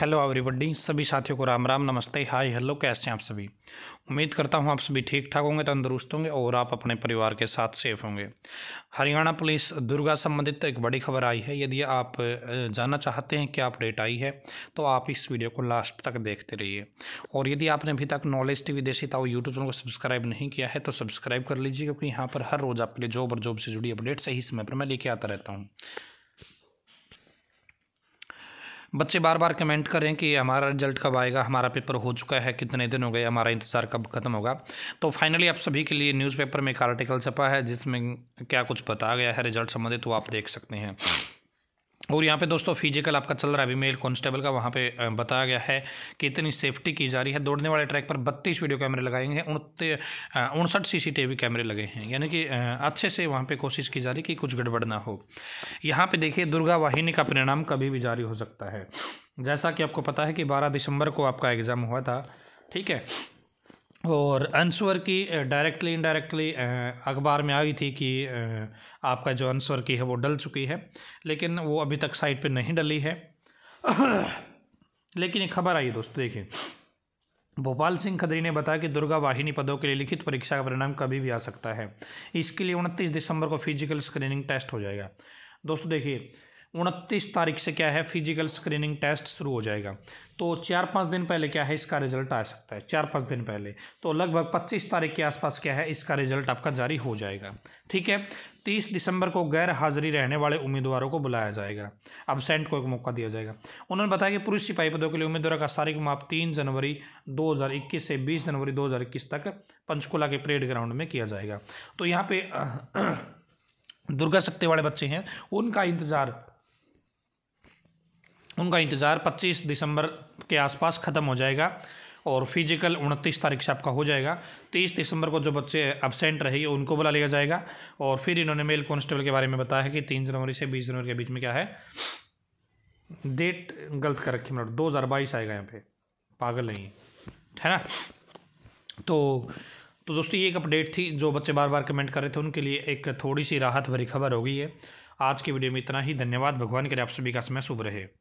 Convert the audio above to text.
hello everybody सभी साथियों को राम राम नमस्ते हाय हेलो कैसे हैं आप सभी उम्मीद करता हूं आप सभी ठीक ठाक होंगे तंदुरुस्त होंगे और आप अपने परिवार के साथ सेफ होंगे हरियाणा पुलिस दुर्गा संबंधित एक बड़ी खबर आई है यदि आप जानना चाहते हैं क्या अपडेट आई है तो आप इस वीडियो को लास्ट तक देखते रहिए और यदि आपने अभी तक नॉलेज टी वी देसी ताओ यूट्यूब चैनल को सब्सक्राइब नहीं किया है तो सब्सक्राइब कर लीजिए क्योंकि यहाँ पर हर रोज़ आपके लिए जॉब और जॉब से जुड़ी अपडेट सही समय पर मैं लेके आता रहता हूँ बच्चे बार बार कमेंट करें कि हमारा रिजल्ट कब आएगा हमारा पेपर हो चुका है कितने दिन हो गए हमारा इंतज़ार कब ख़त्म होगा तो फाइनली आप सभी के लिए न्यूज़पेपर में एक आर्टिकल छपा है जिसमें क्या कुछ बताया गया है रिजल्ट संबंधित वो आप देख सकते हैं और यहाँ पे दोस्तों फिजिकल आपका चल रहा है अभी मेल कॉन्स्टेबल का वहाँ पे बताया गया है कि इतनी सेफ्टी की जा रही है दौड़ने वाले ट्रैक पर 32 वीडियो कैमरे लगाए गए हैं उनसठ सीसीटीवी कैमरे लगे हैं यानी कि अच्छे से वहाँ पे कोशिश की जा रही कि कुछ गड़बड़ ना हो यहाँ पे देखिए दुर्गा वाहिनी का परिणाम कभी भी जारी हो सकता है जैसा कि आपको पता है कि बारह दिसंबर को आपका एग्ज़ाम हुआ था ठीक है और अनस्वर की डायरेक्टली इनडायरेक्टली अखबार में आई थी कि आपका जो अनस्वर की है वो डल चुकी है लेकिन वो अभी तक साइट पे नहीं डली है लेकिन एक खबर आई दोस्तों देखिए भोपाल सिंह खदरी ने बताया कि दुर्गा वाहिनी पदों के लिए लिखित परीक्षा का परिणाम कभी भी आ सकता है इसके लिए उनतीस दिसंबर को फिजिकल स्क्रीनिंग टेस्ट हो जाएगा दोस्तों देखिए उनतीस तारीख से क्या है फिजिकल स्क्रीनिंग टेस्ट शुरू हो जाएगा तो चार पाँच दिन पहले क्या है इसका रिजल्ट आ सकता है चार पाँच दिन पहले तो लगभग पच्चीस तारीख के आसपास क्या है इसका रिजल्ट आपका जारी हो जाएगा ठीक है तीस दिसंबर को गैर हाजिरी रहने वाले उम्मीदवारों को बुलाया जाएगा अबसेंट को एक मौका दिया जाएगा उन्होंने बताया कि पुरुष सिपाही पदों के लिए उम्मीदवारों का सारी माप तीन जनवरी 2021 से 20 जनवरी 2021 तक पंचकुला के परेड ग्राउंड में किया जाएगा तो यहाँ पे दुर्गा शक्ति वाले बच्चे हैं उनका इंतज़ार उनका इंतज़ार 25 दिसंबर के आसपास ख़त्म हो जाएगा और फिजिकल उनतीस तारीख से आपका हो जाएगा तीस दिसंबर को जो बच्चे एबसेंट रहे उनको बुला लिया जाएगा और फिर इन्होंने मेल कॉन्स्टेबल के बारे में बताया है कि तीन जनवरी से बीस जनवरी के बीच में क्या है डेट गलत कर रखी मतलब दो हज़ार बाईस आएगा यहाँ पे पागल नहीं है ना तो तो दोस्तों ये एक अपडेट थी जो बच्चे बार बार कमेंट कर रहे थे उनके लिए एक थोड़ी सी राहत भरी खबर हो गई है आज की वीडियो में इतना ही धन्यवाद भगवान लिए आप सभी का समय शुभ रहे